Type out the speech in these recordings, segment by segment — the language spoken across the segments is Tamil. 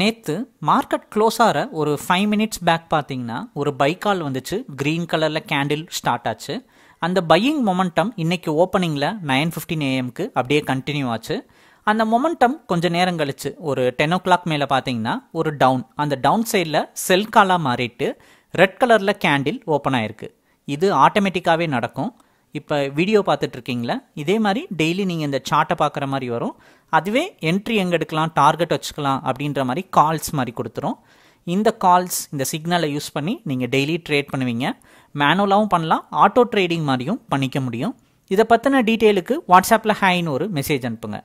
நேற்று மார்க்கெட் க்ளோஸ் ஆகிற ஒரு ஃபைவ் மினிட்ஸ் பேக் பார்த்தீங்கன்னா ஒரு பை கால் வந்துச்சு க்ரீன் கலரில் கேண்டில் ஸ்டார்ட் ஆச்சு அந்த பையிங் மொமெண்டம் இன்னைக்கு ஓப்பனிங்கில் நைன் ஃபிஃப்டின் ஏஎம்க்கு அப்படியே கண்டினியூ ஆச்சு அந்த மொமெண்டம் கொஞ்சம் நேரம் கழிச்சு ஒரு டென் ஓ கிளாக் மேலே பார்த்தீங்கன்னா ஒரு டவுன் அந்த டவுன் சைடில் செல் காலாக மாறிட்டு ரெட் கலரில் கேண்டில் ஓப்பன் ஆயிருக்கு இது ஆட்டோமேட்டிக்காகவே நடக்கும் இப்போ வீடியோ பார்த்துட்ருக்கீங்களா இதே மாதிரி டெய்லி நீங்கள் இந்த சார்ட்டை பார்க்குற மாதிரி வரும் அதுவே என்ட்ரி எங்கே எடுக்கலாம் டார்கெட் வச்சுக்கலாம் அப்படின்ற மாதிரி கால்ஸ் மாதிரி கொடுத்துரும் இந்த கால்ஸ் இந்த சிக்னலை யூஸ் பண்ணி நீங்கள் டெய்லி ட்ரேட் பண்ணுவீங்க மேனுவலாகவும் பண்ணலாம் ஆட்டோ ட்ரேடிங் மாதிரியும் பண்ணிக்க முடியும் இதை பற்றின டீட்டெயிலுக்கு வாட்ஸ்அப்பில் ஹாய்னு ஒரு மெசேஜ் அனுப்புங்க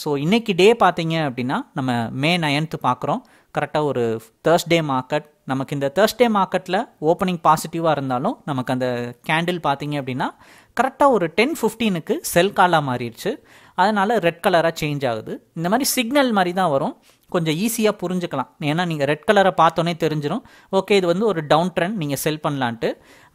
ஸோ இன்றைக்கி டே பார்த்தீங்க அப்படின்னா நம்ம மே நயன்த்து பார்க்குறோம் கரெக்டாக ஒரு தேர்ஸ்டே மார்க்கெட் நமக்கு இந்த தேர்ஸ்டே மார்க்கெட்டில் ஓப்பனிங் பாசிட்டிவாக இருந்தாலும் நமக்கு அந்த கேண்டில் பார்த்தீங்க அப்படின்னா கரெக்டாக ஒரு டென் ஃபிஃப்டீனுக்கு செல் காலாக மாறிடுச்சு அதனால் ரெட் கலராக சேஞ்ச் ஆகுது இந்த மாதிரி சிக்னல் மாதிரி தான் வரும் கொஞ்சம் ஈஸியாக புரிஞ்சுக்கலாம் ஏன்னா நீங்கள் ரெட் கலரை பார்த்தோன்னே தெரிஞ்சிடும் ஓகே இது வந்து ஒரு டவுன் ட்ரெண்ட் நீங்கள் செல் பண்ணலான்ட்டு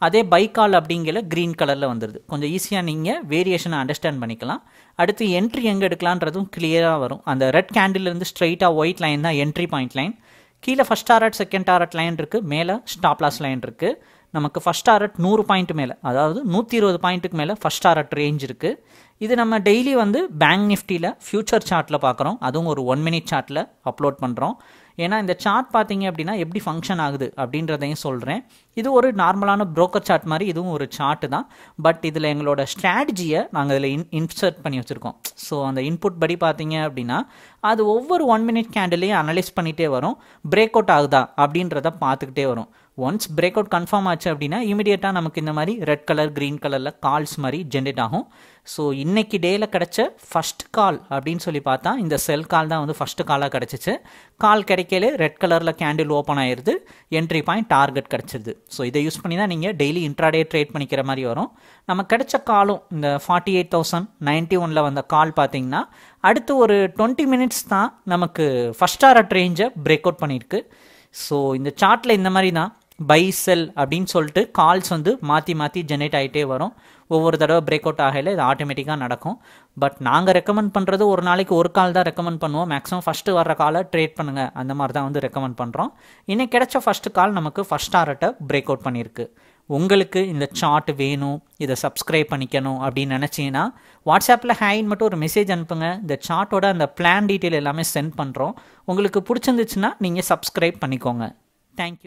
அதே பைக்கால் அப்படிங்கிற க்ரீன் கலரில் வந்துடுது கொஞ்சம் ஈஸியாக நீங்கள் வேரியேஷனை அண்டர்ஸ்டாண்ட் பண்ணிக்கலாம் அடுத்து என்ட்ரி எங்கே எடுக்கலான்றதும் கிளியராக வரும் அந்த ரெட் கேண்டில் இருந்து ஸ்ட்ரைட்டாக ஒயிட் லைன் தான் என்ட்ரி பாயிண்ட் லைன் கீழே first target second target line இருக்குது மேலே ஸ்டாப்லாஸ் லைன் இருக்குது நமக்கு ஃபஸ்ட் ஆரட் நூறு பாயிண்ட் மேலே அதாவது நூற்றி இருபது பாயிண்ட்டுக்கு மேலே ஃபஸ்ட் ஆரட் ரேஞ்ச் இருக்குது இது நம்ம டெய்லி வந்து பேங்க் நிஃப்டியில் ஃப்யூச்சர் சார்ட்டில் பார்க்குறோம் அதுவும் ஒரு ஒன் மினிட் சார்ட்டில் அப்லோட் பண்ணுறோம் ஏன்னா இந்த சார்ட் பார்த்தீங்க அப்படின்னா எப்படி ஃபங்க்ஷன் ஆகுது அப்படின்றதையும் சொல்கிறேன் இது ஒரு நார்மலான ப்ரோக்கர் சார்ட் மாதிரி இதுவும் ஒரு சார்ட்டு தான் பட் இதில் எங்களோட ஸ்ட்ராட்டஜியை நாங்கள் இதில் இன் இன்சர்ட் பண்ணி வச்சுருக்கோம் ஸோ அந்த இன்புட் படி பார்த்தீங்க அப்படின்னா அது ஒவ்வொரு ஒன் மினிட் கேண்டிலையும் அனலைஸ் பண்ணிகிட்டே வரும் பிரேக் அவுட் ஆகுதா அப்படின்றத பார்த்துக்கிட்டே வரும் ஒன்ஸ் பிரேக் அவுட் கன்ஃபார்ம் ஆச்சு அப்படின்னா இமீடியட்டாக நமக்கு இந்த மாதிரி ரெட் கலர் க்ரீன் கலரில் கால்ஸ் மாதிரி ஜென்ரேட் ஆகும் ஸோ இன்றைக்கி டேயில் கிடச்ச ஃபஸ்ட் கால் அப்படின்னு சொல்லி பார்த்தா இந்த செல் கால் தான் வந்து ஃபஸ்ட்டு காலாக கிடச்சிச்சு கால் கிடைக்கல ரெட் கலரில் கேண்டில் ஓப்பன் ஆயிடுது என்ட்ரி பாயிண்ட் டார்கெட் கிடச்சிருது ஸோ இதை யூஸ் பண்ணி தான் நீங்கள் டெய்லி இன்ட்ராடே ட்ரேட் பண்ணிக்கிற மாதிரி வரும் நம்ம கிடைச்ச காலும் இந்த ஃபார்ட்டி எயிட் தௌசண்ட் நைன்ட்டி ஒனில் வந்த கால் பார்த்தீங்கன்னா அடுத்து ஒரு டுவெண்ட்டி மினிட்ஸ் தான் நமக்கு ஃபஸ்ட் ஆர் அட் ரேஞ்சை பிரேக் அவுட் பண்ணியிருக்கு ஸோ இந்த சார்ட்டில் இந்த மாதிரி தான் பை செல் அப்படின்னு சொல்லிட்டு கால்ஸ் வந்து மாற்றி மாற்றி ஜென்ரேட் ஆகிட்டே வரும் ஒவ்வொரு தடவை பிரேக் அவுட் ஆகல இது ஆட்டோமேட்டிக்காக நடக்கும் பட் நாங்கள் ரெக்கமெண்ட் பண்ணுறது ஒரு நாளைக்கு ஒரு கால் தான் ரெக்கமெண்ட் பண்ணுவோம் மேக்ஸிமம் ஃபஸ்ட்டு வர்ற காலை ட்ரேட் பண்ணுங்கள் அந்த மாதிரி தான் வந்து ரெக்கமெண்ட் பண்ணுறோம் இன்னும் கிடைச்ச ஃபஸ்ட்டு கால் நமக்கு ஃபஸ்ட் ஆர்ட்டை பிரேக் அவுட் பண்ணியிருக்கு உங்களுக்கு இந்த சார்ட் வேணும் இதை சப்ஸ்கிரைப் பண்ணிக்கணும் அப்படின்னு நினச்சிங்கன்னா வாட்ஸ்அப்பில் ஹேன் மட்டும் ஒரு மெசேஜ் அனுப்புங்க இந்த சார்ட்டோட அந்த பிளான் டீட்டெயில் எல்லாமே சென்ட் பண்ணுறோம் உங்களுக்கு பிடிச்சிருந்துச்சுன்னா நீங்கள் சப்ஸ்கிரைப் பண்ணிக்கோங்க தேங்க்யூ